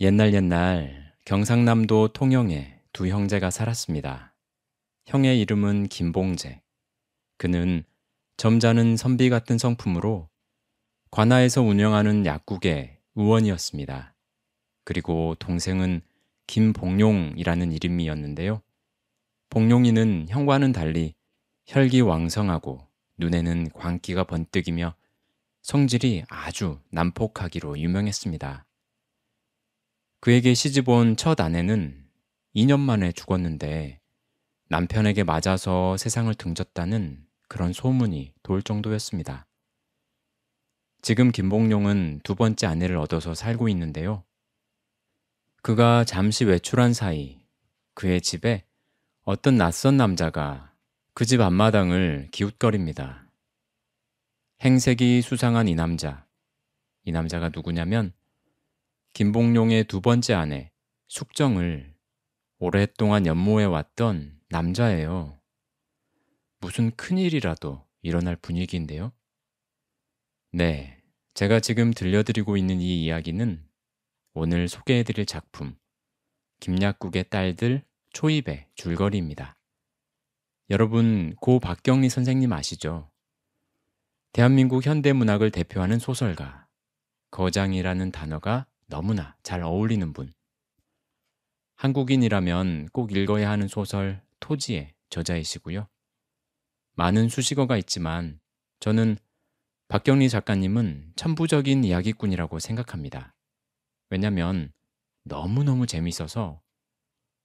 옛날 옛날 경상남도 통영에 두 형제가 살았습니다. 형의 이름은 김봉재. 그는 점잖은 선비 같은 성품으로 관아에서 운영하는 약국의 의원이었습니다. 그리고 동생은 김봉룡이라는 이름이었는데요. 봉룡이는 형과는 달리 혈기 왕성하고 눈에는 광기가 번뜩이며 성질이 아주 난폭하기로 유명했습니다. 그에게 시집 온 첫 아내는 2년 만에 죽었는데 남편에게 맞아서 세상을 등졌다는 그런 소문이 돌 정도였습니다. 지금 김봉룡은 두 번째 아내를 얻어서 살고 있는데요. 그가 잠시 외출한 사이 그의 집에 어떤 낯선 남자가 그 집 앞마당을 기웃거립니다. 행색이 수상한 이 남자. 이 남자가 누구냐면 김봉룡의두 번째 아내 숙정을 오랫동안 연모해 왔던 남자예요. 무슨 큰일이라도 일어날 분위기인데요. 네, 제가 지금 들려드리고 있는 이 이야기는 오늘 소개해드릴 작품 김약국의 딸들 초입의 줄거리입니다. 여러분 고 박경리 선생님 아시죠? 대한민국 현대문학을 대표하는 소설가 거장이라는 단어가 너무나 잘 어울리는 분. 한국인이라면 꼭 읽어야 하는 소설 토지의 저자이시고요. 많은 수식어가 있지만 저는 박경리 작가님은 천부적인 이야기꾼이라고 생각합니다. 왜냐면 너무너무 재밌어서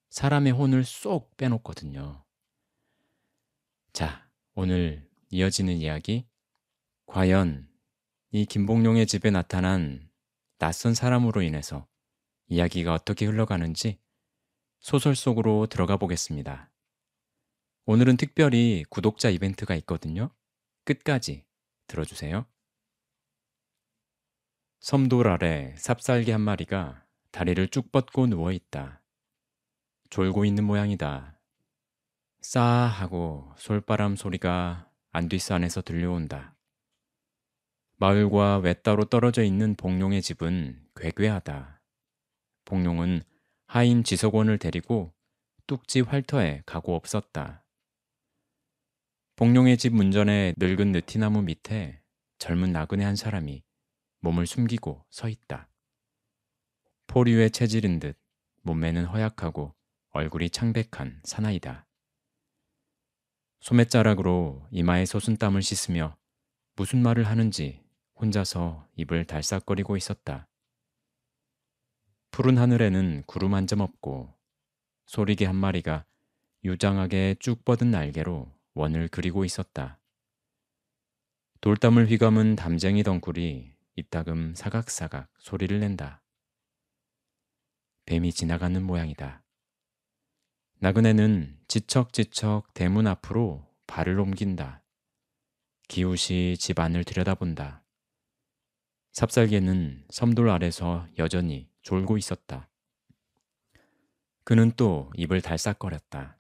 사람의 혼을 쏙 빼놓거든요. 자, 오늘 이어지는 이야기. 과연 이김봉룡의 집에 나타난 낯선 사람으로 인해서 이야기가 어떻게 흘러가는지 소설 속으로 들어가 보겠습니다. 오늘은 특별히 구독자 이벤트가 있거든요. 끝까지 들어주세요. 섬돌 아래 삽살개 한 마리가 다리를 쭉 뻗고 누워 있다. 졸고 있는 모양이다. 싸 하고 솔바람 소리가 안뒷산에서 들려온다. 마을과 외따로 떨어져 있는 복룡의 집은 괴괴하다. 복룡은 하임 지석원을 데리고 뚝지 활터에 가고 없었다. 복룡의 집 문전에 늙은 느티나무 밑에 젊은 나그네 한 사람이 몸을 숨기고 서 있다. 포류의 체질인 듯 몸매는 허약하고 얼굴이 창백한 사나이다. 소매자락으로 이마에 솟은 땀을 씻으며 무슨 말을 하는지 혼자서 입을 달싹거리고 있었다. 푸른 하늘에는 구름 한 점 없고 소리개 한 마리가 유장하게 쭉 뻗은 날개로 원을 그리고 있었다. 돌담을 휘감은 담쟁이 덩굴이 이따금 사각사각 소리를 낸다. 뱀이 지나가는 모양이다. 나그네는 지척지척 대문 앞으로 발을 옮긴다. 기웃이 집 안을 들여다본다. 삽살개는 섬돌 아래서 여전히 졸고 있었다. 그는 또 입을 달싹거렸다.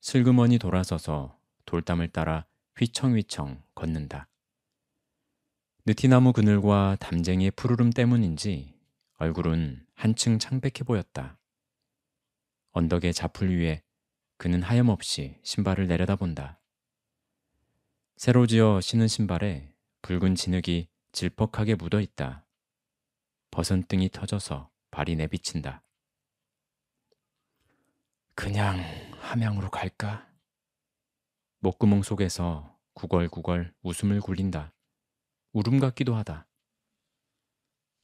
슬그머니 돌아서서 돌담을 따라 휘청휘청 걷는다. 느티나무 그늘과 담쟁이의 푸르름 때문인지 얼굴은 한층 창백해 보였다. 언덕의 자풀 위에 그는 하염없이 신발을 내려다본다. 새로 지어 신은 신발에 붉은 진흙이 질퍽하게 묻어 있다. 버선등이 터져서 발이 내비친다. 그냥 함양으로 갈까? 목구멍 속에서 구걸구걸 웃음을 굴린다. 울음 같기도 하다.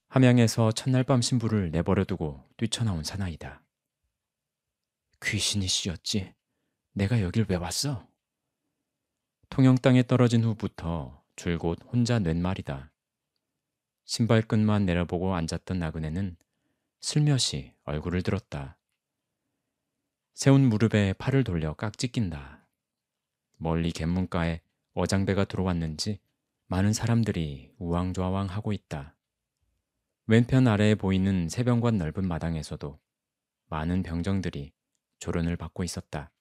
함양에서 첫날 밤 신부를 내버려두고 뛰쳐나온 사나이다. 귀신이 씌었지 내가 여길 왜 왔어? 통영 땅에 떨어진 후부터 줄곧 혼자 낸 말이다. 신발끈만 내려보고 앉았던 나그네는 슬며시 얼굴을 들었다. 세운 무릎에 팔을 돌려 깍지 낀다. 멀리 갯문가에 어장배가 들어왔는지 많은 사람들이 우왕좌왕 하고 있다. 왼편 아래에 보이는 세병관 넓은 마당에서도 많은 병정들이 조련을 받고 있었다.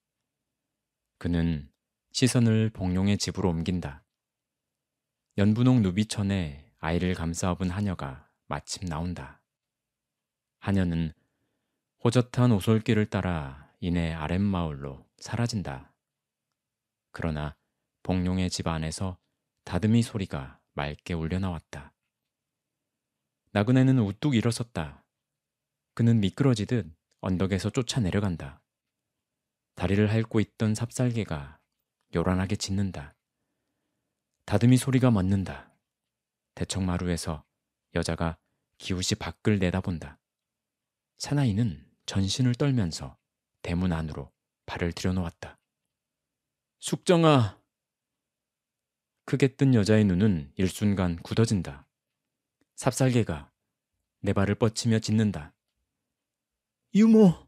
그는 시선을 복룡의 집으로 옮긴다. 연분홍 누비천에 아이를 감싸업은 하녀가 마침 나온다. 하녀는 호젓한 오솔길을 따라 이내 아랫마을로 사라진다. 그러나 복룡의 집 안에서 다듬이 소리가 맑게 울려나왔다. 나그네는 우뚝 일어섰다. 그는 미끄러지듯 언덕에서 쫓아내려간다. 다리를 핥고 있던 삽살개가 요란하게 짖는다. 다듬이 소리가 멎는다. 대청마루에서 여자가 기웃이 밖을 내다본다. 사나이는 전신을 떨면서 대문 안으로 발을 들여놓았다. 숙정아! 크게 뜬 여자의 눈은 일순간 굳어진다. 삽살개가 내 발을 뻗치며 짖는다. 유모!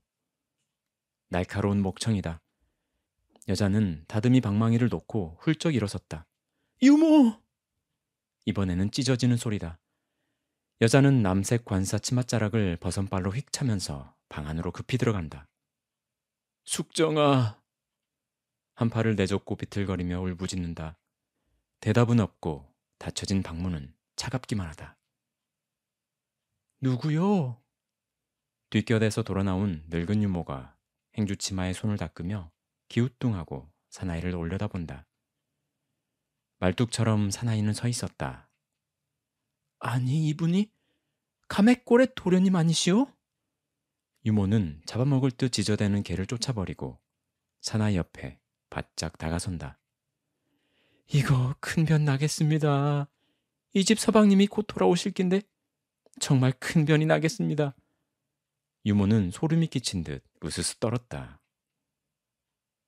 날카로운 목청이다. 여자는 다듬이 방망이를 놓고 훌쩍 일어섰다. 유모! 이번에는 찢어지는 소리다. 여자는 남색 관사 치맛자락을 버선발로 휙 차면서 방 안으로 급히 들어간다. 숙정아! 한 팔을 내젓고 비틀거리며 울부짖는다. 대답은 없고 닫혀진 방문은 차갑기만 하다. 누구요? 뒷곁에서 돌아나온 늙은 유모가 행주치마에 손을 닦으며 기우뚱하고 사나이를 올려다본다. 말뚝처럼 사나이는 서 있었다. 아니 이분이 감액골의 도련님 아니시오? 유모는 잡아먹을 듯 지저대는 개를 쫓아버리고 사나이 옆에 바짝 다가선다. 이거 큰 변 나겠습니다. 이 집 서방님이 곧 돌아오실 낀데 정말 큰 변이 나겠습니다. 유모는 소름이 끼친 듯 으스스 떨었다.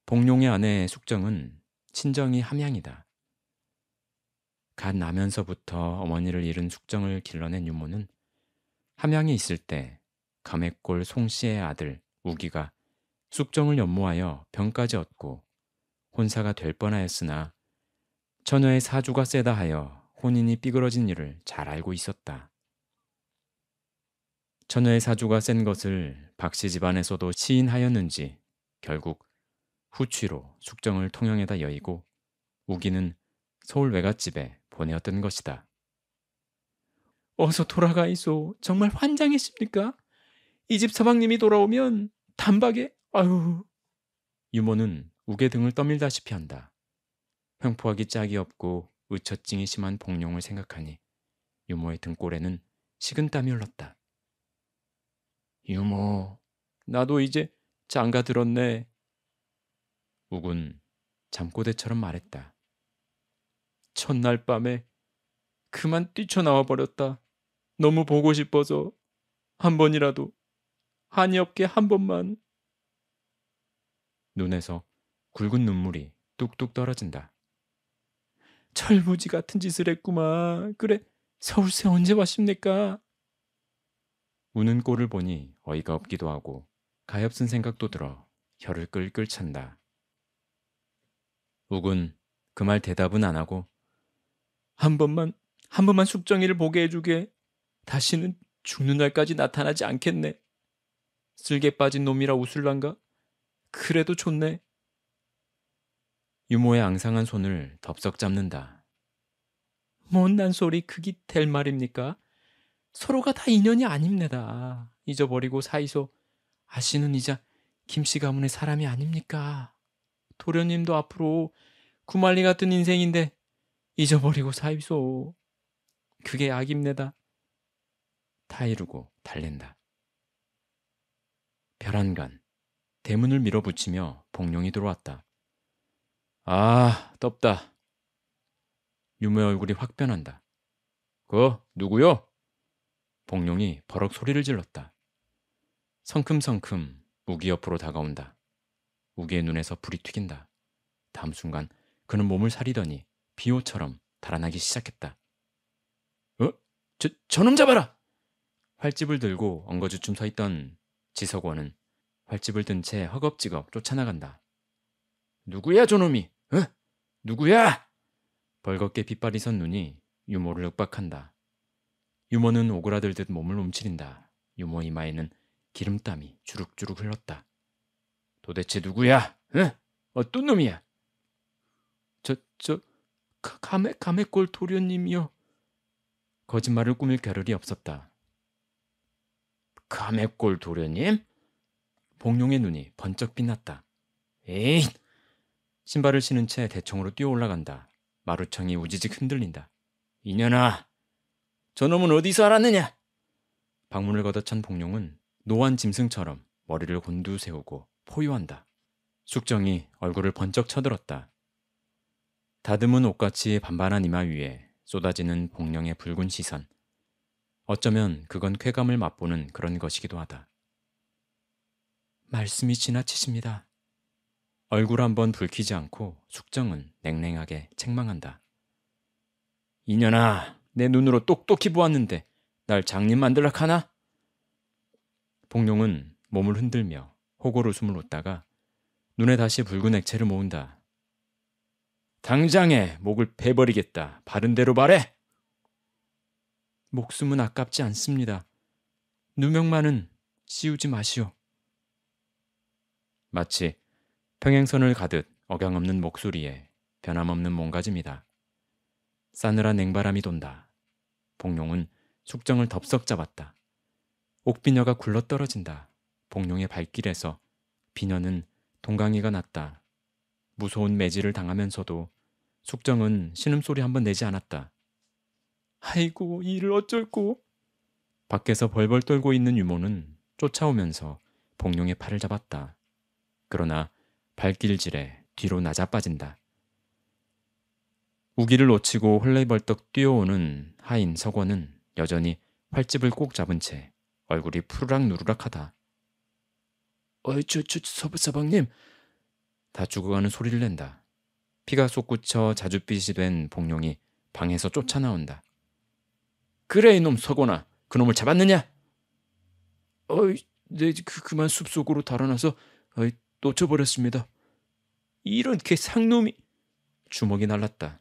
복룡의 아내 숙정은 친정이 함양이다. 갓 나면서부터 어머니를 잃은 숙정을 길러낸 유모는 함양에 있을 때 감액골 송씨의 아들 우기가 숙정을 연모하여 병까지 얻고 혼사가 될 뻔하였으나 처녀의 사주가 세다 하여 혼인이 삐그러진 일을 잘 알고 있었다. 처녀의 사주가 센 것을 박씨 집안에서도 시인하였는지 결국 후취로 숙정을 통영에다 여의고 우기는 서울 외갓집에 보내었던 것이다. 어서 돌아가이소. 정말 환장했습니까? 이 집 서방님이 돌아오면 단박에 아유. 유모는 우게 등을 떠밀다시피 한다. 횡포하기 짝이 없고 의처증이 심한 복룡을 생각하니 유모의 등골에는 식은땀이 흘렀다. 유모, 나도 이제 장가 들었네. 우군 잠꼬대처럼 말했다. 첫날 밤에 그만 뛰쳐나와 버렸다. 너무 보고 싶어서 한 번이라도 한이 없게 한 번만. 눈에서 굵은 눈물이 뚝뚝 떨어진다. 철부지 같은 짓을 했구만. 그래, 서울세 언제 왔십니까? 우는 꼴을 보니 어이가 없기도 하고 가엾은 생각도 들어 혀를 끌끌 찬다. 욱은 그말 대답은 안 하고 한 번만 한 번만 숙정이를 보게 해주게 다시는 죽는 날까지 나타나지 않겠네. 쓸개 빠진 놈이라 웃을란가? 그래도 좋네. 유모의 앙상한 손을 덥석 잡는다. 못난 소리 그기 될 말입니까? 서로가 다 인연이 아닙니다. 잊어버리고 사이소 아씨는 이자 김씨 가문의 사람이 아닙니까? 도련님도 앞으로 구말리 같은 인생인데 잊어버리고 사입소. 그게 악입니다. 타이르고 달랜다. 별안간 대문을 밀어붙이며 복룡이 들어왔다. 아, 덥다. 유모의 얼굴이 확 변한다. 그 누구요? 복룡이 버럭 소리를 질렀다. 성큼성큼 우기 옆으로 다가온다. 우기의 눈에서 불이 튀긴다. 다음 순간 그는 몸을 사리더니 비호처럼 달아나기 시작했다. 어? 저, 저놈 잡아라! 활집을 들고 엉거주춤 서있던 지석원은 활집을 든 채 허겁지겁 쫓아나간다. 누구야 저놈이? 어? 누구야? 벌겋게 빛발이 선 눈이 유모를 윽박한다. 유모는 오그라들듯 몸을 움츠린다. 유모 이마에는 기름땀이 주룩주룩 흘렀다. 도대체 누구야? 응? 어? 어떤 놈이야? 저, 저, 감메감메꼴도련님이요 거짓말을 꾸밀 겨를이 없었다. 감메꼴 도련님? 복룡의 눈이 번쩍 빛났다. 에이! 신발을 신은 채 대청으로 뛰어 올라간다. 마루청이 우지직 흔들린다. 이년아! 저놈은 어디서 알았느냐? 방문을 걷어찬 복룡은 노안 짐승처럼 머리를 곤두세우고 포효한다. 숙정이 얼굴을 번쩍 쳐들었다. 다듬은 옷같이 반반한 이마 위에 쏟아지는 복령의 붉은 시선. 어쩌면 그건 쾌감을 맛보는 그런 것이기도 하다. 말씀이 지나치십니다. 얼굴 한번 붉히지 않고 숙정은 냉랭하게 책망한다. 이년아, 내 눈으로 똑똑히 보았는데 날 장님 만들라 카나 복룡은 몸을 흔들며 호골 웃음을 웃다가 눈에 다시 붉은 액체를 모은다. 당장에 목을 베버리겠다. 바른대로 말해! 목숨은 아깝지 않습니다. 누명만은 씌우지 마시오. 마치 평행선을 가듯 억양없는 목소리에 변함없는 몸가짐이다. 싸늘한 냉바람이 돈다. 복룡은 숙정을 덥석 잡았다. 옥비녀가 굴러떨어진다. 복룡의 발길에서 비녀는 동강이가 났다. 무서운 매질을 당하면서도 속정은 신음소리 한 번 내지 않았다. 아이고 이 일을 어쩔고. 밖에서 벌벌 떨고 있는 유모는 쫓아오면서 복룡의 팔을 잡았다. 그러나 발길질에 뒤로 낮아빠진다. 우기를 놓치고 헐레벌떡 뛰어오는 하인 석원은 여전히 활집을 꼭 잡은 채 얼굴이 푸르락 누르락하다. 어이 저저 서방님 다 죽어가는 소리를 낸다. 피가 솟구쳐 자줏빛이 된 복룡이 방에서 쫓아나온다. 그래 이놈 서고나 그놈을 잡았느냐? 어이 네, 그, 그만 숲속으로 달아나서 어이, 놓쳐버렸습니다. 이런 개 상놈이 주먹이 날랐다.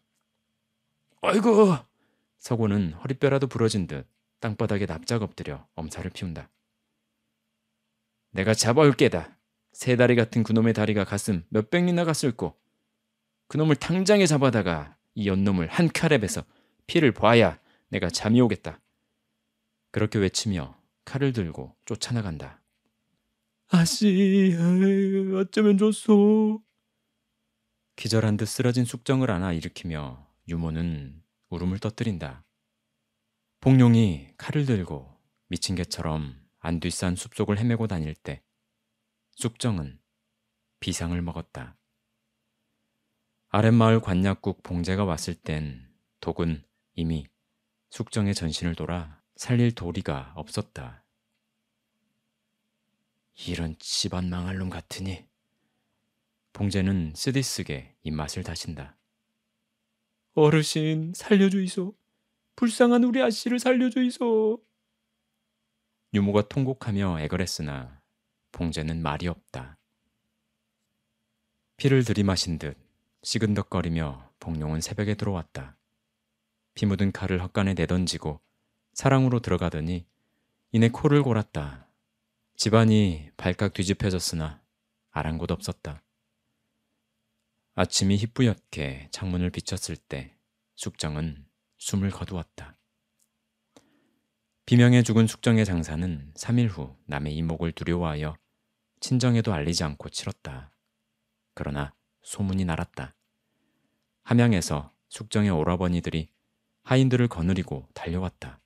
아이고 서고는 허리뼈라도 부러진 듯 땅바닥에 납작 엎드려 엄살을 피운다. 내가 잡아올게다. 세 다리 같은 그놈의 다리가 가슴 몇백 리나 갔을꼬. 그놈을 당장에 잡아다가 이 연놈을 한 칼에 베서 피를 봐야 내가 잠이 오겠다. 그렇게 외치며 칼을 들고 쫓아나간다. 아씨, 어쩌면 좋소. 기절한 듯 쓰러진 숙정을 안아 일으키며 유모는 울음을 떠뜨린다 복룡이 칼을 들고 미친 개처럼 안뒤싼 숲속을 헤매고 다닐 때 숙정은 비상을 먹었다. 아랫마을 관약국 봉제가 왔을 땐 독은 이미 숙정의 전신을 돌아 살릴 도리가 없었다. 이런 집안 망할 놈 같으니 봉제는 쓰디쓰게 입맛을 다신다. 어르신 살려주이소. 불쌍한 우리 아씨를 살려주이소. 유모가 통곡하며 애걸했으나 봉제는 말이 없다. 피를 들이마신 듯 시근덕거리며 복룡은 새벽에 들어왔다. 피 묻은 칼을 헛간에 내던지고 사랑으로 들어가더니 이내 코를 골았다. 집안이 발칵 뒤집혀졌으나 아랑곳 없었다. 아침이 희뿌옇게 창문을 비쳤을 때 숙정은 숨을 거두었다. 비명에 죽은 숙정의 장사는 3일 후 남의 이목을 두려워하여 친정에도 알리지 않고 치렀다. 그러나 소문이 날았다. 함양에서 숙정의 오라버니들이 하인들을 거느리고 달려왔다.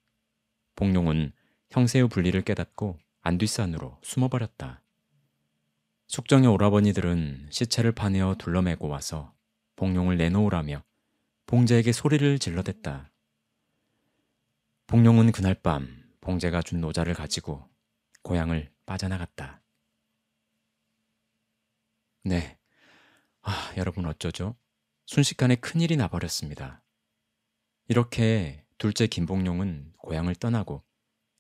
복룡은 형세의 분리를 깨닫고 안뒷산으로 숨어버렸다. 숙정의 오라버니들은 시체를 파내어 둘러매고 와서 복룡을 내놓으라며 봉제에게 소리를 질러댔다. 복룡은 그날 밤 봉제가 준 노자를 가지고 고향을 빠져나갔다. 네, 아, 여러분 어쩌죠? 순식간에 큰일이 나버렸습니다. 이렇게 둘째 김봉룡은 고향을 떠나고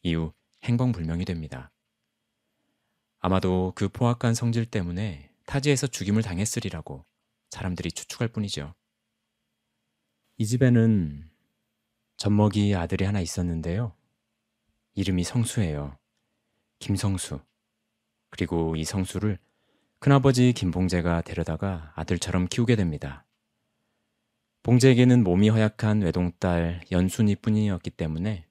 이후 행방불명이 됩니다. 아마도 그 포악한 성질 때문에 타지에서 죽임을 당했으리라고 사람들이 추측할 뿐이죠. 이 집에는 젖먹이 아들이 하나 있었는데요. 이름이 성수예요. 김성수. 그리고 이 성수를 큰아버지 김봉재가 데려다가 아들처럼 키우게 됩니다. 봉재에게는 몸이 허약한 외동딸 연순이뿐이었기 때문에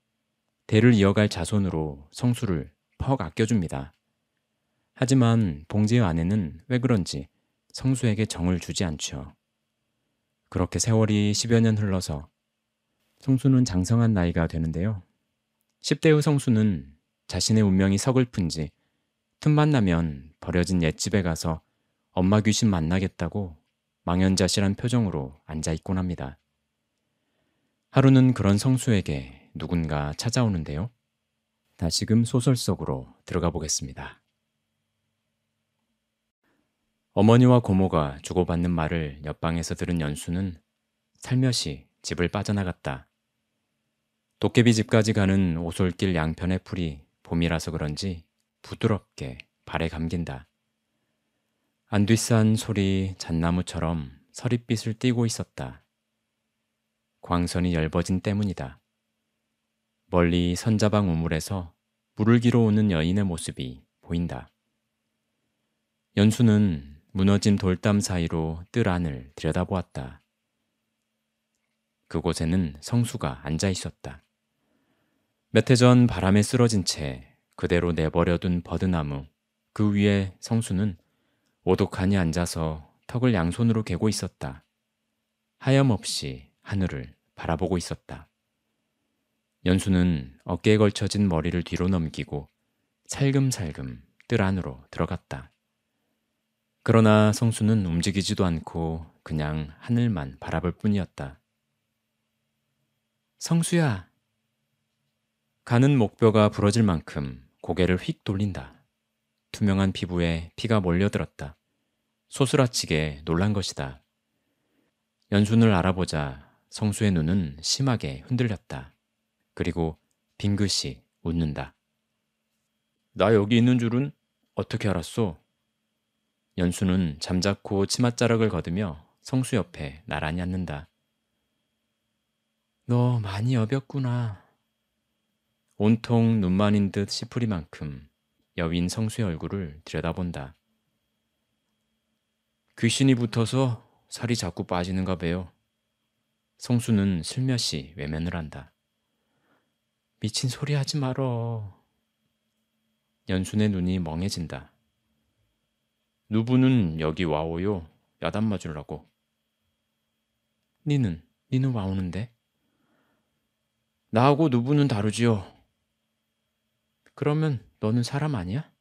대를 이어갈 자손으로 성수를 퍽 아껴줍니다. 하지만 봉재의 아내는 왜 그런지 성수에게 정을 주지 않죠. 그렇게 세월이 10여 년 흘러서 성수는 장성한 나이가 되는데요. 10대 의 성수는 자신의 운명이 서글픈지 틈만 나면 버려진 옛집에 가서 엄마 귀신 만나겠다고 망연자실한 표정으로 앉아 있곤 합니다. 하루는 그런 성수에게 누군가 찾아오는데요. 다시금 소설 속으로 들어가 보겠습니다. 어머니와 고모가 주고받는 말을 옆방에서 들은 연수는 살며시 집을 빠져나갔다. 도깨비 집까지 가는 오솔길 양편의 풀이 봄이라서 그런지 부드럽게 발에 감긴다. 안뒤싼 소리 잣나무처럼 서릿빛을 띠고 있었다. 광선이 열버진 때문이다. 멀리 선자방 우물에서 물을 기로 오는 여인의 모습이 보인다. 연수는 무너진 돌담 사이로 뜰 안을 들여다보았다. 그곳에는 성수가 앉아 있었다. 몇 해 전 바람에 쓰러진 채 그대로 내버려둔 버드나무 그 위에 성수는 오독하니 앉아서 턱을 양손으로 개고 있었다. 하염없이 하늘을 바라보고 있었다. 연수는 어깨에 걸쳐진 머리를 뒤로 넘기고 살금살금 뜰 안으로 들어갔다. 그러나 성수는 움직이지도 않고 그냥 하늘만 바라볼 뿐이었다. 성수야! 가는 목뼈가 부러질 만큼 고개를 휙 돌린다. 투명한 피부에 피가 몰려들었다. 소스라치게 놀란 것이다. 연순을 알아보자 성수의 눈은 심하게 흔들렸다. 그리고 빙긋이 웃는다. 나 여기 있는 줄은 어떻게 알았소? 연수는 잠자코 치맛자락을 거두며 성수 옆에 나란히 앉는다. 너 많이 여볐구나. 온통 눈만인 듯 시프리만큼 여윈 성수의 얼굴을 들여다본다. 귀신이 붙어서 살이 자꾸 빠지는가 봬요. 성수는 슬며시 외면을 한다. 미친 소리 하지 말어. 연순의 눈이 멍해진다. 누부는 여기 와오요. 야단 맞으려고. 니는? 니는 와오는데? 나하고 누부는 다르지요. 그러면 너는 사람 아니야?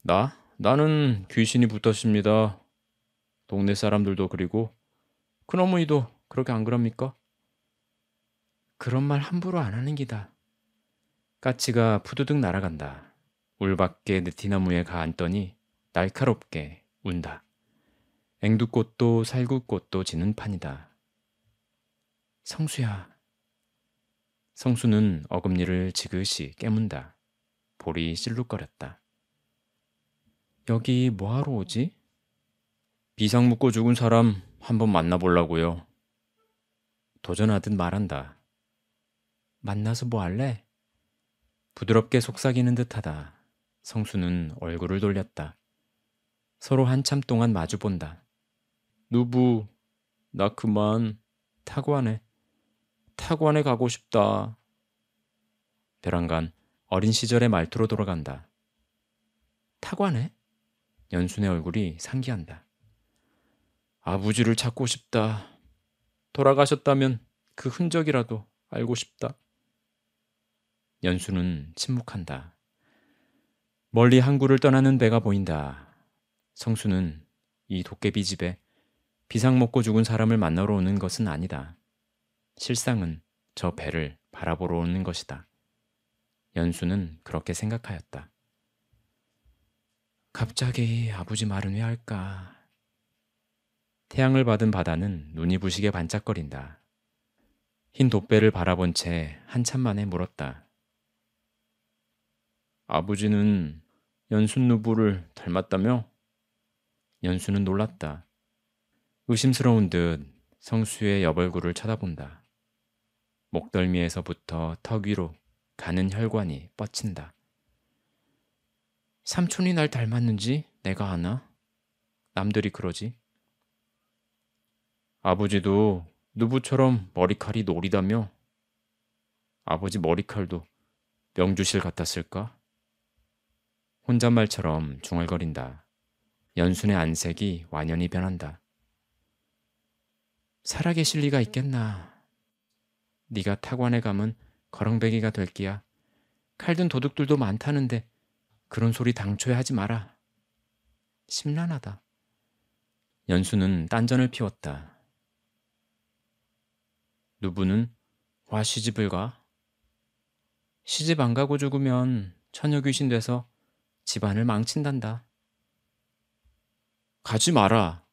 나? 나는 귀신이 붙었습니다. 동네 사람들도 그리고 큰어머니도 그렇게 안 그럽니까? 그런 말 함부로 안 하는 기다. 까치가 푸드득 날아간다. 울 밖에 느티나무에 가앉더니 날카롭게 운다. 앵두꽃도 살구꽃도 지는 판이다. 성수야, 성수는 어금니를 지그시 깨문다. 볼이 실룩거렸다. 여기 뭐하러 오지? 비상 묶고 죽은 사람 한번 만나보려고요. 도전하듯 말한다. 만나서 뭐 할래? 부드럽게 속삭이는 듯하다. 성수는 얼굴을 돌렸다. 서로 한참 동안 마주본다. 누부, 나 그만, 타고하네. 타관에 가고 싶다. 벼랑간 어린 시절의 말투로 돌아간다. 타관에? 연순의 얼굴이 상기한다. 아부지를 찾고 싶다. 돌아가셨다면 그 흔적이라도 알고 싶다. 연수는 침묵한다. 멀리 항구를 떠나는 배가 보인다. 성수는 이 도깨비 집에 비상 먹고 죽은 사람을 만나러 오는 것은 아니다. 실상은 저 배를 바라보러 오는 것이다. 연수는 그렇게 생각하였다. 갑자기 아버지 말은 왜 할까? 태양을 받은 바다는 눈이 부시게 반짝거린다. 흰 돗배를 바라본 채 한참 만에 물었다. 아버지는 연순 누부를 닮았다며? 연수는 놀랐다. 의심스러운 듯 성수의 여벌구를 쳐다본다. 목덜미에서부터 턱 위로 가는 혈관이 뻗친다. 삼촌이 날 닮았는지 내가 아나? 남들이 그러지. 아버지도 누부처럼 머리칼이 노리다며 아버지 머리칼도 명주실 같았을까? 혼잣말처럼 중얼거린다. 연순의 안색이 완연히 변한다. 살아계실 리가 있겠나 네가 타관에 가면 거렁배기가 될 끼야. 칼든 도둑들도 많다는데 그런 소리 당초에 하지 마라. 심란하다. 연수는 딴전을 피웠다. 누부는 와 시집을 가. 시집 안 가고 죽으면 처녀 귀신 돼서 집안을 망친단다. 가지 마라.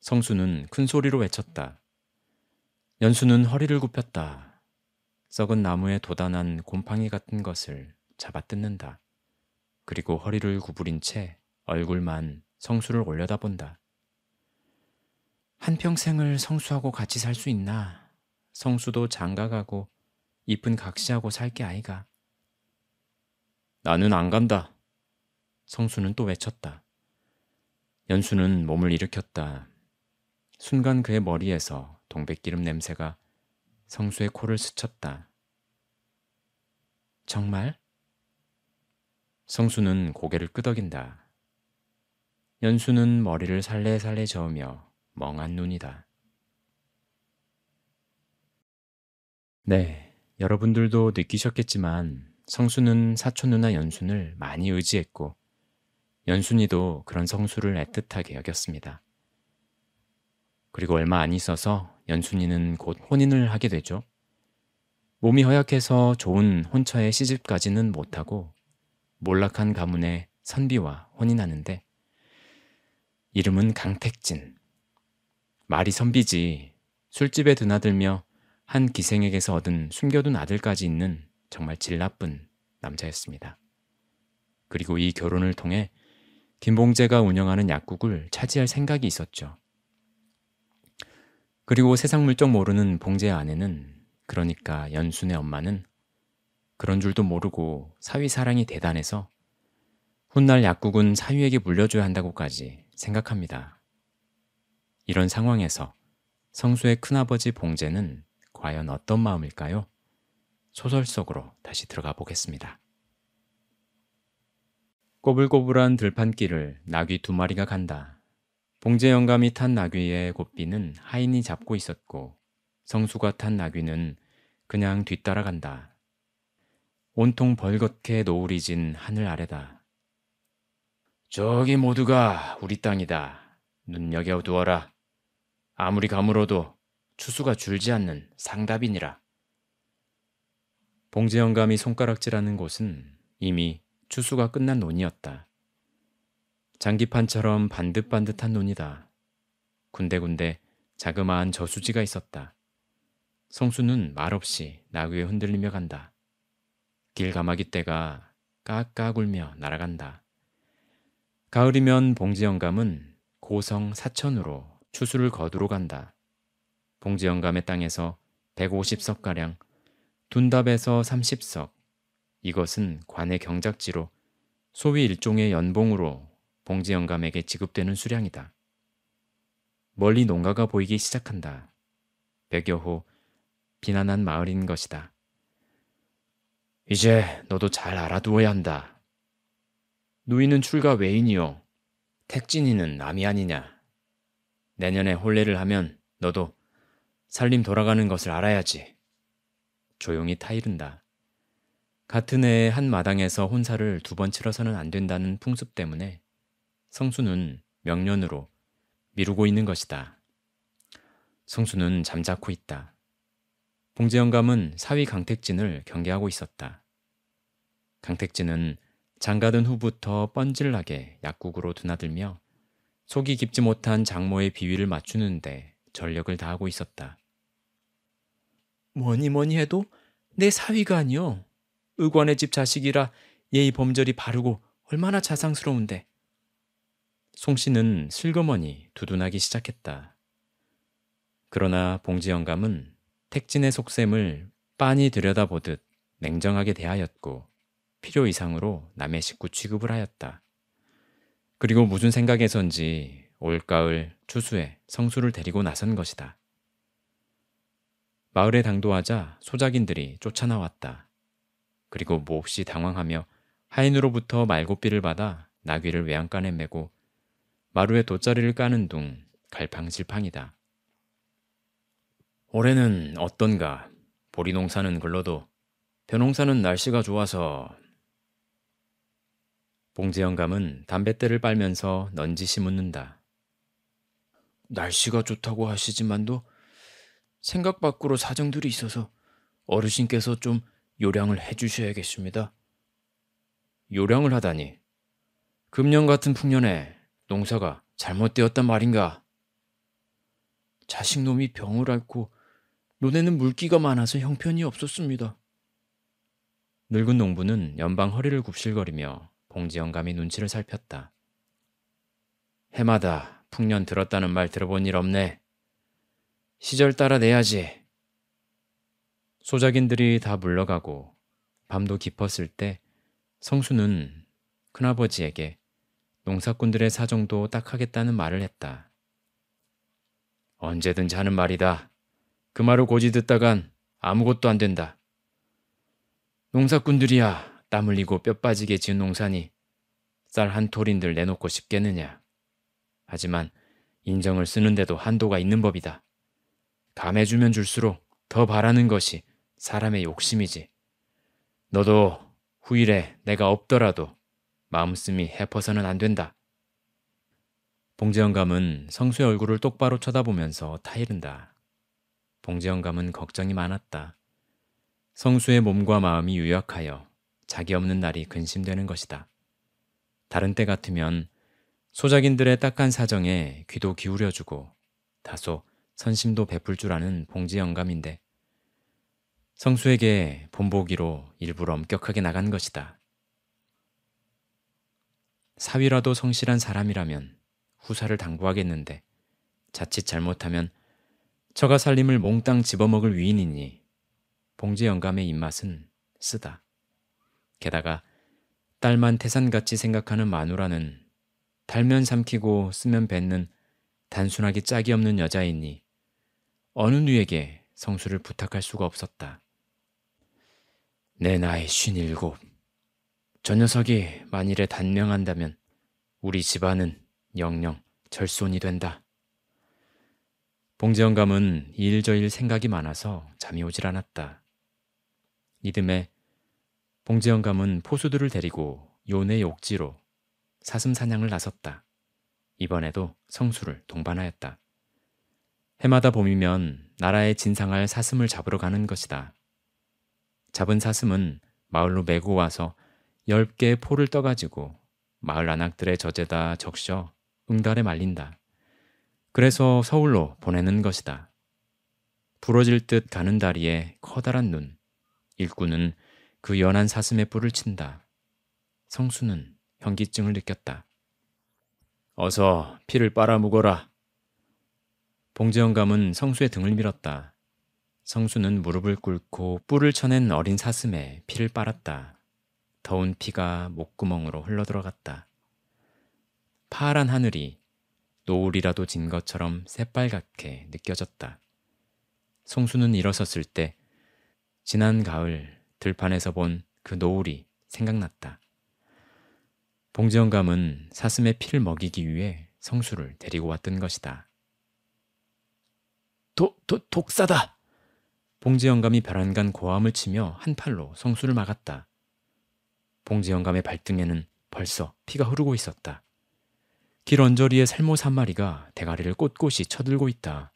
성수는 큰 소리로 외쳤다. 연수는 허리를 굽혔다. 썩은 나무에 돋아난 곰팡이 같은 것을 잡아뜯는다. 그리고 허리를 구부린 채 얼굴만 성수를 올려다본다. 한평생을 성수하고 같이 살 수 있나? 성수도 장가가고 이쁜 각시하고 살게 아이가. 나는 안 간다. 성수는 또 외쳤다. 연수는 몸을 일으켰다. 순간 그의 머리에서 동백기름 냄새가 성수의 코를 스쳤다. 정말? 성수는 고개를 끄덕인다. 연수는 머리를 살래살래 저으며 멍한 눈이다. 네, 여러분들도 느끼셨겠지만 성수는 사촌 누나 연순을 많이 의지했고 연순이도 그런 성수를 애틋하게 여겼습니다. 그리고 얼마 안 있어서 연순이는 곧 혼인을 하게 되죠. 몸이 허약해서 좋은 혼처의 시집까지는 못하고 몰락한 가문의 선비와 혼인하는데 이름은 강택진. 말이 선비지 술집에 드나들며 한 기생에게서 얻은 숨겨둔 아들까지 있는 정말 질 나쁜 남자였습니다. 그리고 이 결혼을 통해 김봉재가 운영하는 약국을 차지할 생각이 있었죠. 그리고 세상 물정 모르는 봉제의 아내는 그러니까 연순의 엄마는 그런 줄도 모르고 사위 사랑이 대단해서 훗날 약국은 사위에게 물려줘야 한다고까지 생각합니다. 이런 상황에서 성수의 큰아버지 봉제는 과연 어떤 마음일까요? 소설 속으로 다시 들어가 보겠습니다. 꼬불꼬불한 들판길을 낙이 두 마리가 간다. 봉제 영감이 탄 나귀의 곱비는 하인이 잡고 있었고 성수가 탄 나귀는 그냥 뒤따라간다. 온통 벌겋게 노을이 진 하늘 아래다. 저기 모두가 우리 땅이다. 눈여겨두어라. 아무리 가물어도 추수가 줄지 않는 상답이니라. 봉제영감이 손가락질하는 곳은 이미 추수가 끝난 논이었다. 장기판처럼 반듯반듯한 논이다. 군데군데 자그마한 저수지가 있었다. 성수는 말없이 나귀에 흔들리며 간다. 길가마귀 떼가 까까 굴며 날아간다. 가을이면 봉지 영감은 고성 사천으로 추수를 거두러 간다. 봉지 영감의 땅에서 150석가량, 둔답에서 30석, 이것은 관의 경작지로 소위 일종의 연봉으로 봉지 영감에게 지급되는 수량이다. 멀리 농가가 보이기 시작한다. 백여 호 비난한 마을인 것이다. 이제 너도 잘 알아두어야 한다. 누이는 출가 외인이요. 택진이는 남이 아니냐. 내년에 혼례를 하면 너도 살림 돌아가는 것을 알아야지. 조용히 타이른다. 같은 해에 한 마당에서 혼사를 두 번 치러서는 안 된다는 풍습 때문에 성수는 명년으로 미루고 있는 것이다. 성수는 잠자코 있다. 봉제영감은 사위 강택진을 경계하고 있었다. 강택진은 장가든 후부터 뻔질나게 약국으로 드나들며 속이 깊지 못한 장모의 비위를 맞추는데 전력을 다하고 있었다. 뭐니 뭐니 해도 내 사위가 아니요. 의관의 집 자식이라 예의 범절이 바르고 얼마나 자상스러운데 송씨는 슬그머니 두둔하기 시작했다. 그러나 봉지 영감은 택진의 속셈을 빤히 들여다보듯 냉정하게 대하였고 필요 이상으로 남의 식구 취급을 하였다. 그리고 무슨 생각에선지 올가을 추수에 성수를 데리고 나선 것이다. 마을에 당도하자 소작인들이 쫓아나왔다. 그리고 몹시 당황하며 하인으로부터 말고삐를 받아 나귀를 외양간에 메고 마루에 돗자리를 까는 둥 갈팡질팡이다. 올해는 어떤가? 보리 농사는 글러도 벼농사는 날씨가 좋아서 봉재영 감은 담뱃대를 빨면서 넌지시 묻는다. 날씨가 좋다고 하시지만도 생각 밖으로 사정들이 있어서 어르신께서 좀 요량을 해주셔야겠습니다. 요량을 하다니. 금년 같은 풍년에 농사가 잘못되었단 말인가? 자식놈이 병을 앓고 논에는 물기가 많아서 형편이 없었습니다. 늙은 농부는 연방 허리를 굽실거리며 봉지영감이 눈치를 살폈다. 해마다 풍년 들었다는 말 들어본 일 없네. 시절 따라 내야지. 소작인들이 다 물러가고 밤도 깊었을 때 성수는 큰아버지에게 농사꾼들의 사정도 딱하겠다는 말을 했다. 언제든지 하는 말이다. 그 말을 고지 듣다간 아무것도 안 된다. 농사꾼들이야 땀 흘리고 뼈 빠지게 지은 농사니 쌀 한 톨인들 내놓고 싶겠느냐. 하지만 인정을 쓰는데도 한도가 있는 법이다. 감해주면 줄수록 더 바라는 것이 사람의 욕심이지. 너도 후일에 내가 없더라도 마음씀이 헤퍼서는안 된다. 봉재영 감은 성수의 얼굴을 똑바로 쳐다보면서 타이른다. 봉재영 감은 걱정이 많았다. 성수의 몸과 마음이 유약하여 자기 없는 날이 근심되는 것이다. 다른 때 같으면 소작인들의 딱한 사정에 귀도 기울여주고 다소 선심도 베풀 줄 아는 봉지영 감인데 성수에게 본보기로 일부러 엄격하게 나간 것이다. 사위라도 성실한 사람이라면 후사를 당부하겠는데 자칫 잘못하면 처가 살림을 몽땅 집어먹을 위인이니 봉제 영감의 입맛은 쓰다. 게다가 딸만 태산같이 생각하는 마누라는 달면 삼키고 쓰면 뱉는 단순하게 짝이 없는 여자이니 어느 누에게 성수를 부탁할 수가 없었다. 내 나이 쉰일곱, 저 녀석이 만일에 단명한다면 우리 집안은 영영 절손이 된다. 봉재영 감은 이일저일 생각이 많아서 잠이 오질 않았다. 이듬해 봉재영 감은 포수들을 데리고 요네 옥지로 사슴 사냥을 나섰다. 이번에도 성수를 동반하였다. 해마다 봄이면 나라에 진상할 사슴을 잡으러 가는 것이다. 잡은 사슴은 마을로 메고 와서 열 개의 포를 떠가지고 마을 안악들의 저제다 적셔 응달에 말린다. 그래서 서울로 보내는 것이다. 부러질 듯 가는 다리에 커다란 눈. 일꾼은 그 연한 사슴의 뿔을 친다. 성수는 현기증을 느꼈다. 어서 피를 빨아먹어라. 봉재영 감은 성수의 등을 밀었다. 성수는 무릎을 꿇고 뿔을 쳐낸 어린 사슴에 피를 빨았다. 더운 피가 목구멍으로 흘러들어갔다. 파란 하늘이 노을이라도 진 것처럼 새빨갛게 느껴졌다. 송수는 일어섰을 때 지난 가을 들판에서 본 그 노을이 생각났다. 봉지영 감은 사슴의 피를 먹이기 위해 성수를 데리고 왔던 것이다. 도, 도, 독사다! 봉지영 감이 벼란간 고함을 치며 한 팔로 성수를 막았다. 봉지 영감의 발등에는 벌써 피가 흐르고 있었다. 길 언저리에 살모사 한 마리가 대가리를 꼿꼿이 쳐들고 있다.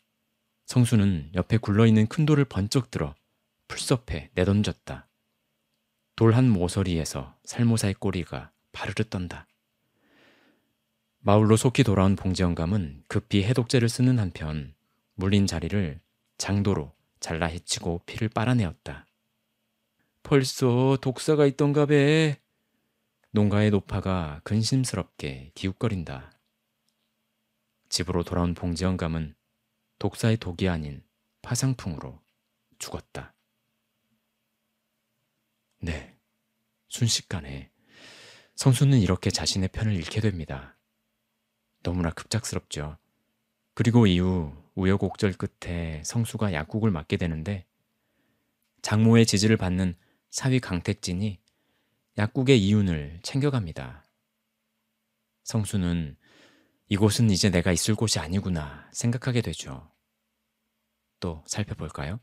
성수는 옆에 굴러있는 큰 돌을 번쩍 들어 풀섭에 내던졌다. 돌 한 모서리에서 살모사의 꼬리가 바르르 떤다. 마을로 속히 돌아온 봉지영감은 급히 해독제를 쓰는 한편 물린 자리를 장도로 잘라 헤치고 피를 빨아내었다. 벌써 독사가 있던가 배. 농가의 노파가 근심스럽게 기웃거린다. 집으로 돌아온 봉지영 감은 독사의 독이 아닌 파상풍으로 죽었다. 네, 순식간에 선수는 이렇게 자신의 편을 잃게 됩니다. 너무나 급작스럽죠. 그리고 이후 우여곡절 끝에 성수가 약국을 맡게 되는데 장모의 지지를 받는 사위 강택진이 약국의 이윤을 챙겨갑니다. 성수는 이곳은 이제 내가 있을 곳이 아니구나 생각하게 되죠. 또 살펴볼까요?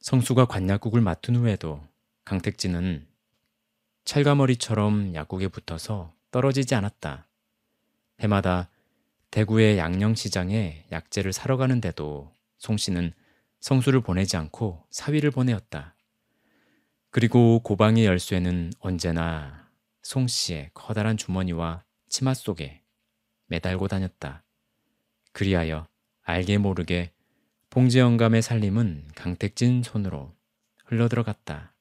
성수가 관약국을 맡은 후에도 강택진은 철가머리처럼 약국에 붙어서 떨어지지 않았다. 해마다 대구의 양령시장에 약재를 사러 가는데도 송 씨는 성수를 보내지 않고 사위를 보내었다. 그리고 고방의 열쇠는 언제나 송 씨의 커다란 주머니와 치마 속에 매달고 다녔다. 그리하여 알게 모르게 봉지영감의 살림은 강택진 손으로 흘러들어갔다.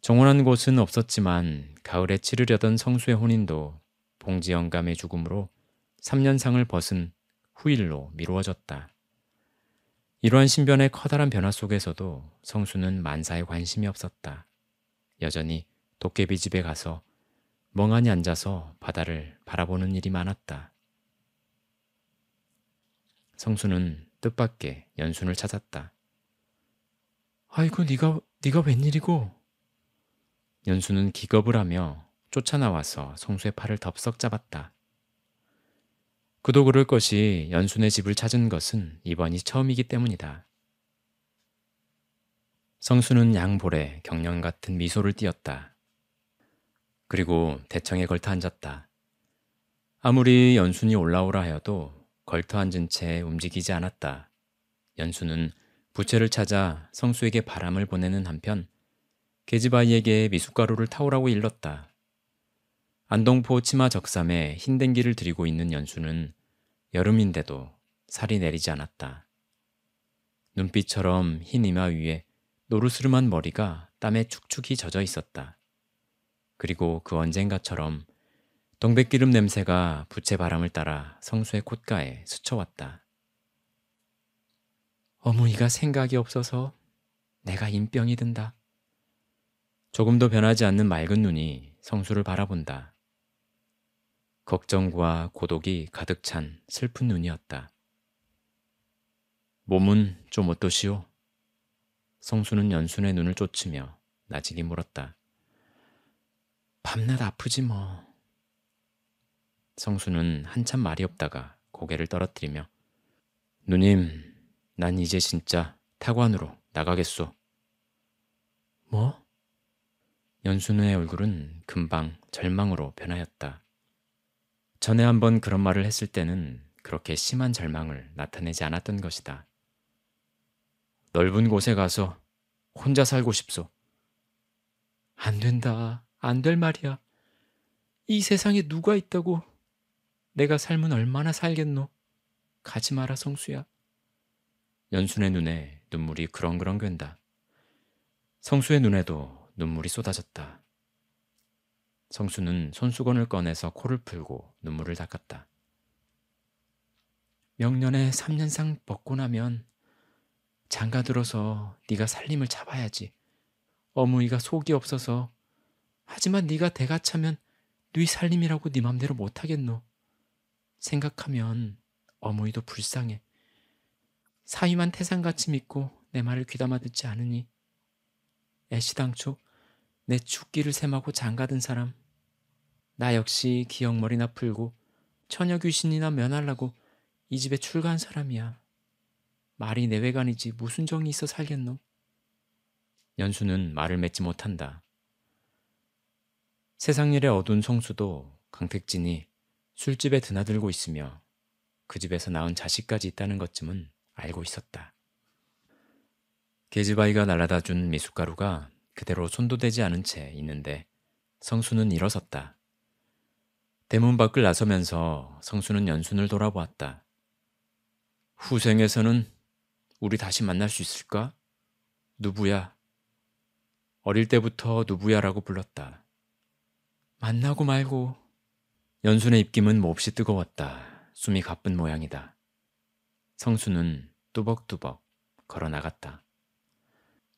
정원한 곳은 없었지만 가을에 치르려던 성수의 혼인도 봉지영감의 죽음으로 3년상을 벗은 후일로 미루어졌다. 이러한 신변의 커다란 변화 속에서도 성수는 만사에 관심이 없었다. 여전히 도깨비 집에 가서 멍하니 앉아서 바다를 바라보는 일이 많았다. 성수는 뜻밖의 연순을 찾았다. 아이고 네가 네가 웬일이고? 연수는 기겁을 하며 쫓아나와서 성수의 팔을 덥석 잡았다. 그도 그럴 것이 연순의 집을 찾은 것은 이번이 처음이기 때문이다. 성수는 양볼에 경련 같은 미소를 띄었다. 그리고 대청에 걸터 앉았다. 아무리 연순이 올라오라 하여도 걸터 앉은 채 움직이지 않았다. 연수는 부채를 찾아 성수에게 바람을 보내는 한편 계집아이에게 미숫가루를 타오라고 일렀다. 안동포 치마 적삼에 흰 댕기를 들이고 있는 연수는 여름인데도 살이 내리지 않았다. 눈빛처럼 흰 이마 위에 노르스름한 머리가 땀에 축축히 젖어 있었다. 그리고 그 언젠가처럼 동백기름 냄새가 부채 바람을 따라 성수의 콧가에 스쳐왔다. 어머니가 생각이 없어서 내가 인병이 든다. 조금도 변하지 않는 맑은 눈이 성수를 바라본다. 걱정과 고독이 가득 찬 슬픈 눈이었다. 몸은 좀 어떠시오? 성수는 연순의 눈을 쫓으며 나직이 물었다. 밤낮 아프지 뭐. 성수는 한참 말이 없다가 고개를 떨어뜨리며 누님, 난 이제 진짜 타관으로 나가겠소. 뭐? 연순의 얼굴은 금방 절망으로 변하였다. 전에 한번 그런 말을 했을 때는 그렇게 심한 절망을 나타내지 않았던 것이다. 넓은 곳에 가서 혼자 살고 싶소. 안 된다. 안 될 말이야. 이 세상에 누가 있다고. 내가 삶은 얼마나 살겠노. 가지 마라, 성수야. 연순의 눈에 눈물이 그렁그렁 된다. 성수의 눈에도 눈물이 쏟아졌다. 성수는 손수건을 꺼내서 코를 풀고 눈물을 닦았다. 명년에 3년상 벗고 나면 장가 들어서 네가 살림을 잡아야지. 어머니가 속이 없어서 하지만 네가 대가 차면 네 살림이라고 네 맘대로 못하겠노. 생각하면 어머니도 불쌍해. 사위만 태산같이 믿고 내 말을 귀담아 듣지 않으니 애시당초 내 죽기를 셈하고 장가든 사람. 나 역시 기억머리나 풀고 처녀 귀신이나 면하려고 이 집에 출가한 사람이야. 말이 내외관이지 무슨 정이 있어 살겠노? 연수는 말을 맺지 못한다. 세상 일의 어두운 성수도 강택진이 술집에 드나들고 있으며 그 집에서 낳은 자식까지 있다는 것쯤은 알고 있었다. 계집아이가 날라다 준 미숫가루가 그대로 손도 대지 않은 채 있는데 성수는 일어섰다. 대문 밖을 나서면서 성수는 연순을 돌아보았다. 후생에서는 우리 다시 만날 수 있을까? 누부야. 어릴 때부터 누부야라고 불렀다. 만나고 말고. 연순의 입김은 몹시 뜨거웠다. 숨이 가쁜 모양이다. 성수는 뚜벅뚜벅 걸어 나갔다.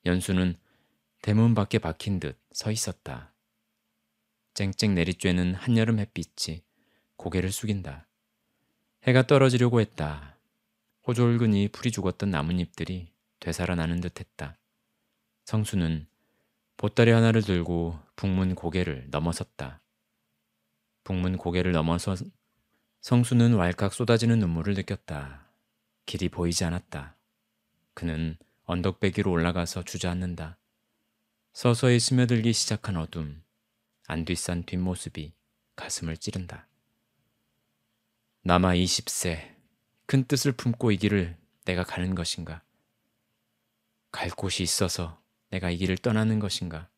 연수는 대문 밖에 박힌 듯 서 있었다. 쨍쨍 내리쬐는 한여름 햇빛이 고개를 숙인다. 해가 떨어지려고 했다. 호졸근이 풀이 죽었던 나뭇잎들이 되살아나는 듯했다. 성수는 보따리 하나를 들고 북문 고개를 넘어섰다. 북문 고개를 넘어서 성수는 왈칵 쏟아지는 눈물을 느꼈다. 길이 보이지 않았다. 그는 언덕배기로 올라가서 주저앉는다. 서서히 스며들기 시작한 어둠, 안뒷산 뒷모습이 가슴을 찌른다. 남아 20세, 큰 뜻을 품고 이 길을 내가 가는 것인가? 갈 곳이 있어서 내가 이 길을 떠나는 것인가?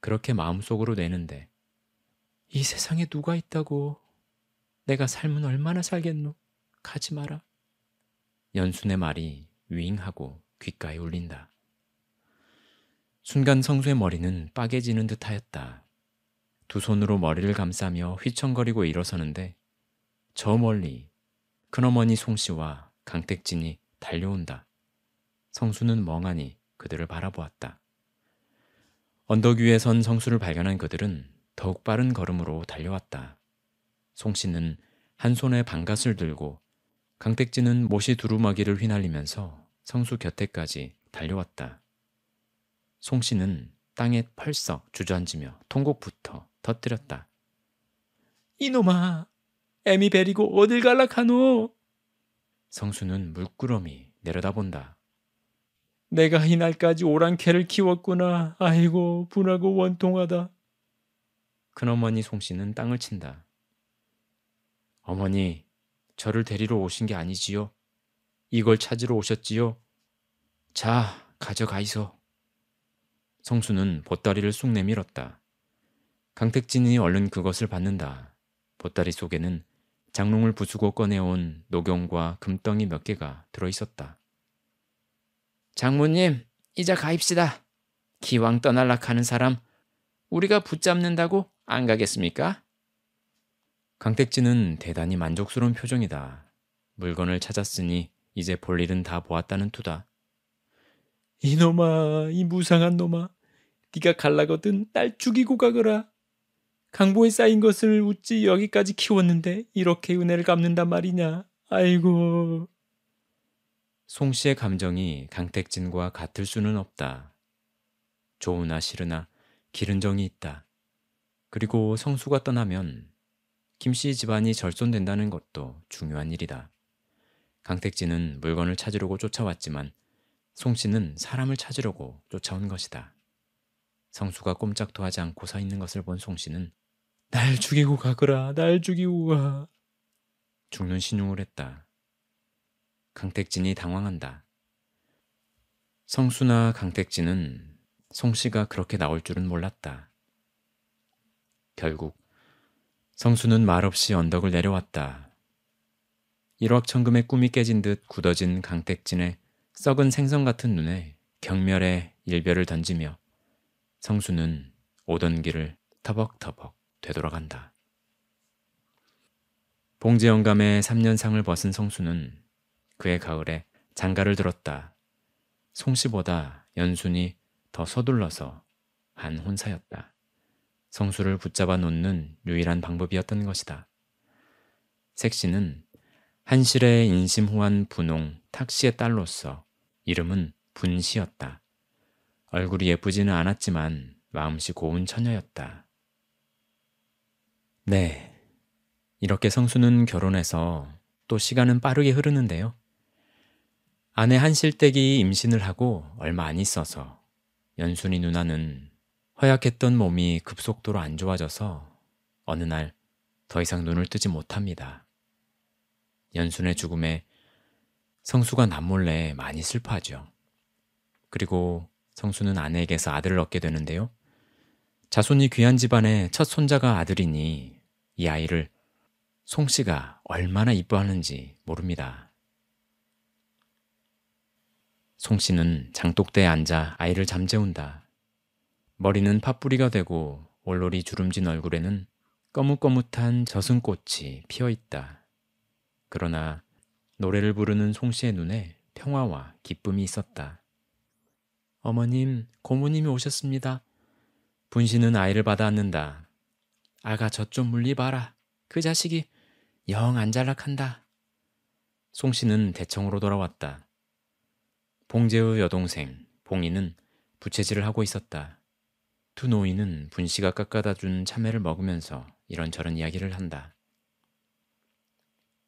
그렇게 마음속으로 내는데 이 세상에 누가 있다고 내가 삶은 얼마나 살겠노? 가지 마라. 연순의 말이 윙하고 귓가에 울린다. 순간 성수의 머리는 빠개지는 듯하였다. 두 손으로 머리를 감싸며 휘청거리고 일어서는데 저 멀리 큰어머니 송씨와 강택진이 달려온다. 성수는 멍하니 그들을 바라보았다. 언덕 위에 선 성수를 발견한 그들은 더욱 빠른 걸음으로 달려왔다. 송씨는 한 손에 반갓을 들고 강택진은 못이 두루마기를 휘날리면서 성수 곁에까지 달려왔다. 송 씨는 땅에 펄썩 주저앉으며 통곡부터 터뜨렸다. 이놈아, 애미 베리고 어딜 갈라카노? 성수는 물끄러미 내려다본다. 내가 이날까지 오랑캐를 키웠구나. 아이고, 분하고 원통하다. 큰어머니 송씨는 땅을 친다. 어머니, 저를 데리러 오신 게 아니지요? 이걸 찾으러 오셨지요? 자, 가져가이소. 성수는 보따리를 쑥 내밀었다. 강택진이 얼른 그것을 받는다. 보따리 속에는 장롱을 부수고 꺼내온 녹용과 금덩이 몇 개가 들어있었다. 장모님, 이자 가입시다. 기왕 떠날라 하는 사람, 우리가 붙잡는다고 안 가겠습니까? 강택진은 대단히 만족스러운 표정이다. 물건을 찾았으니 이제 볼 일은 다 보았다는 투다. 이놈아, 이 무상한 놈아. 네가 갈라거든 날 죽이고 가거라. 강보에 쌓인 것을 우찌 여기까지 키웠는데 이렇게 은혜를 갚는단 말이냐. 아이고. 송 씨의 감정이 강택진과 같을 수는 없다. 좋으나 아, 싫으나 아, 기른 정이 있다. 그리고 성수가 떠나면 김씨 집안이 절손된다는 것도 중요한 일이다. 강택진은 물건을 찾으려고 쫓아왔지만 송 씨는 사람을 찾으려고 쫓아온 것이다. 성수가 꼼짝도 하지 않고 서 있는 것을 본 송씨는 날 죽이고 가거라 날 죽이고 가 죽는 신용을 했다. 강택진이 당황한다. 성수나 강택진은 송씨가 그렇게 나올 줄은 몰랐다. 결국 성수는 말없이 언덕을 내려왔다. 일확천금의 꿈이 깨진 듯 굳어진 강택진의 썩은 생선 같은 눈에 경멸의 일별을 던지며 성수는 오던 길을 터벅터벅 되돌아간다. 봉제 영감의 3년상을 벗은 성수는 그의 가을에 장가를 들었다. 송씨보다 연순이 더 서둘러서 한 혼사였다. 성수를 붙잡아 놓는 유일한 방법이었던 것이다. 색씨는 한실의 인심호환 분홍 탁씨의 딸로서 이름은 분시였다 얼굴이 예쁘지는 않았지만 마음씨 고운 처녀였다. 네. 이렇게 성수는 결혼해서 또 시간은 빠르게 흐르는데요. 아내 한실댁이 임신을 하고 얼마 안 있어서 연순이 누나는 허약했던 몸이 급속도로 안 좋아져서 어느 날 더 이상 눈을 뜨지 못합니다. 연순의 죽음에 성수가 남몰래 많이 슬퍼하죠. 그리고 성수는 아내에게서 아들을 얻게 되는데요. 자손이 귀한 집안의 첫 손자가 아들이니 이 아이를 송 씨가 얼마나 이뻐하는지 모릅니다. 송 씨는 장독대에 앉아 아이를 잠재운다. 머리는 팥뿌리가 되고 올로리 주름진 얼굴에는 거뭇거뭇한 저승 꽃이 피어 있다. 그러나 노래를 부르는 송 씨의 눈에 평화와 기쁨이 있었다. 어머님, 고모님이 오셨습니다. 분신은 아이를 받아 안는다. 아가 저 좀 물리 봐라. 그 자식이 영 안잘락한다. 송씨는 대청으로 돌아왔다. 봉재우 여동생 봉이는 부채질을 하고 있었다. 두 노인은 분씨가 깎아다 준 참외를 먹으면서 이런저런 이야기를 한다.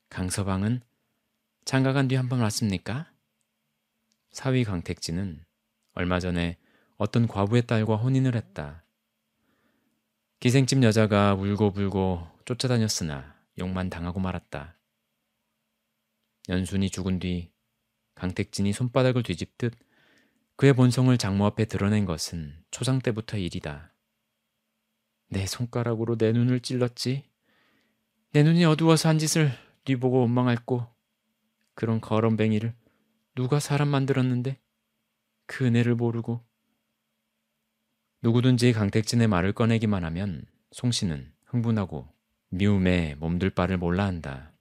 강서방은 장가간 뒤 한 번 왔습니까? 사위 강택진은 얼마 전에 어떤 과부의 딸과 혼인을 했다. 기생집 여자가 울고불고 쫓아다녔으나 욕만 당하고 말았다. 연순이 죽은 뒤 강택진이 손바닥을 뒤집듯 그의 본성을 장모 앞에 드러낸 것은 초상 때부터 일이다. 내 손가락으로 내 눈을 찔렀지. 내 눈이 어두워서 한 짓을 뒤보고 원망할고 그런 거럼뱅이를 누가 사람 만들었는데 그 은혜를 모르고 누구든지 강택진의 말을 꺼내기만 하면 송 씨는 흥분하고 미움에 몸둘 바를 몰라 한다.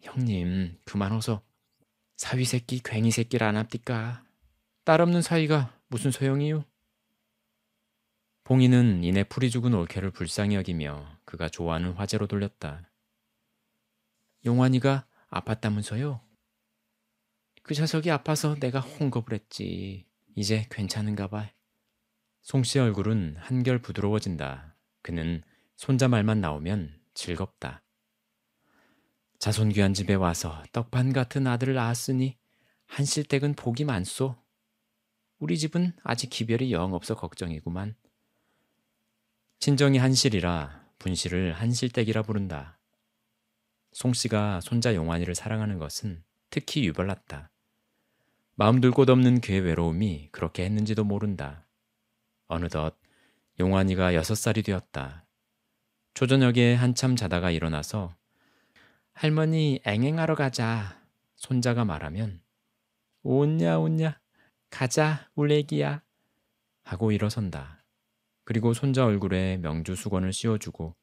형님 그만 어서 사위 새끼 괭이 새끼를 안 합디까? 딸 없는 사이가 무슨 소용이요? 봉이는 이내 풀이 죽은 올케를 불쌍히 여기며 그가 좋아하는 화제로 돌렸다. 용환이가 아팠다면서요? 그 자석이 아파서 내가 홍겁을 했지. 이제 괜찮은가 봐. 송씨의 얼굴은 한결 부드러워진다. 그는 손자 말만 나오면 즐겁다. 자손 귀한 집에 와서 떡반 같은 아들을 낳았으니 한실댁은 복이 많소. 우리 집은 아직 기별이 영 없어 걱정이구만. 친정이 한실이라 분실을 한실댁이라 부른다. 송 씨가 손자 용환이를 사랑하는 것은 특히 유별났다. 마음둘 곳 없는 그의 외로움이 그렇게 했는지도 모른다. 어느덧 용환이가 여섯 살이 되었다. 초저녁에 한참 자다가 일어나서 할머니 앵앵하러 가자 손자가 말하면 오냐 오냐 가자 울레기야 하고 일어선다. 그리고 손자 얼굴에 명주 수건을 씌워주고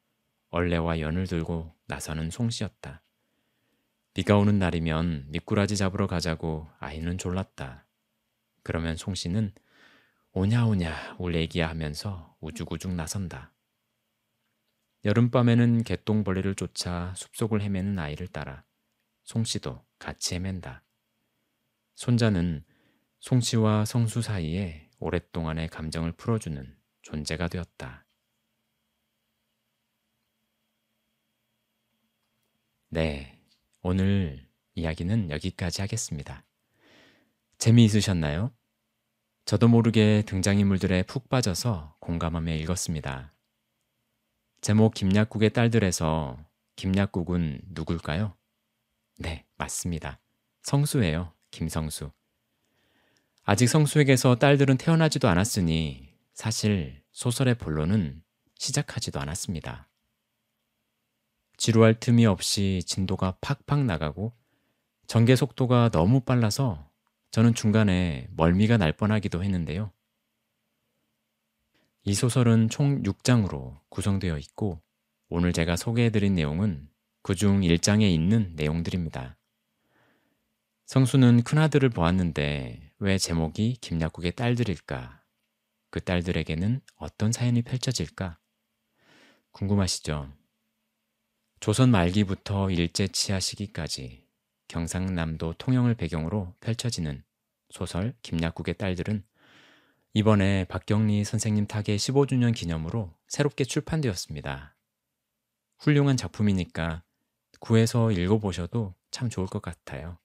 얼레와 연을 들고 나서는 송씨였다. 비가 오는 날이면 미꾸라지 잡으러 가자고 아이는 졸랐다. 그러면 송씨는 오냐오냐 울 얘기야 하면서 우죽우죽 나선다. 여름밤에는 개똥벌레를 쫓아 숲속을 헤매는 아이를 따라 송씨도 같이 헤맨다. 손자는 송씨와 성수 사이에 오랫동안의 감정을 풀어주는 존재가 되었다. 네, 오늘 이야기는 여기까지 하겠습니다. 재미있으셨나요? 저도 모르게 등장인물들에 푹 빠져서 공감하며 읽었습니다. 제목 김약국의 딸들에서 김약국은 누굴까요? 네, 맞습니다. 성수예요. 김성수. 아직 성수에게서 딸들은 태어나지도 않았으니 사실 소설의 본론은 시작하지도 않았습니다. 지루할 틈이 없이 진도가 팍팍 나가고 전개 속도가 너무 빨라서 저는 중간에 멀미가 날 뻔하기도 했는데요. 이 소설은 총 6장으로 구성되어 있고 오늘 제가 소개해드린 내용은 그중 1장에 있는 내용들입니다. 성수는 큰아들을 보았는데 왜 제목이 김약국의 딸들일까? 그 딸들에게는 어떤 사연이 펼쳐질까? 궁금하시죠? 조선 말기부터 일제 치하 시기까지 경상남도 통영을 배경으로 펼쳐지는 소설 김약국의 딸들은 이번에 박경리 선생님 타계 15주년 기념으로 새롭게 출판되었습니다. 훌륭한 작품이니까 구해서 읽어보셔도 참 좋을 것 같아요.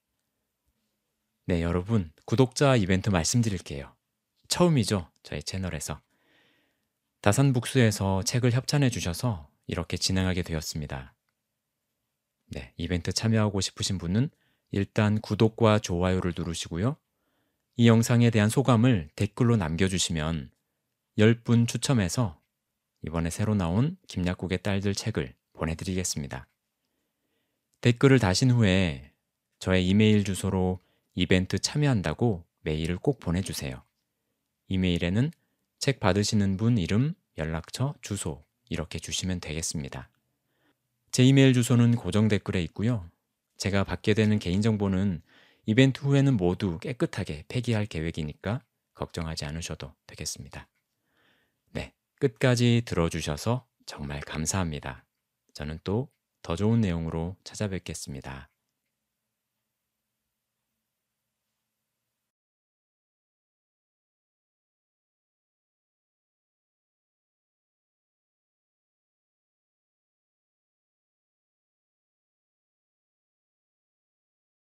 네, 여러분, 구독자 이벤트 말씀드릴게요. 처음이죠, 저의 채널에서. 다산북수에서 책을 협찬해 주셔서 이렇게 진행하게 되었습니다. 네, 이벤트 참여하고 싶으신 분은 일단 구독과 좋아요를 누르시고요. 이 영상에 대한 소감을 댓글로 남겨주시면 10분 추첨해서 이번에 새로 나온 김약국의 딸들 책을 보내드리겠습니다. 댓글을 다신 후에 저의 이메일 주소로 이벤트 참여한다고 메일을 꼭 보내주세요. 이메일에는 책 받으시는 분 이름, 연락처, 주소 이렇게 주시면 되겠습니다. 제 이메일 주소는 고정 댓글에 있고요. 제가 받게 되는 개인정보는 이벤트 후에는 모두 깨끗하게 폐기할 계획이니까 걱정하지 않으셔도 되겠습니다. 네, 끝까지 들어주셔서 정말 감사합니다. 저는 또 더 좋은 내용으로 찾아뵙겠습니다.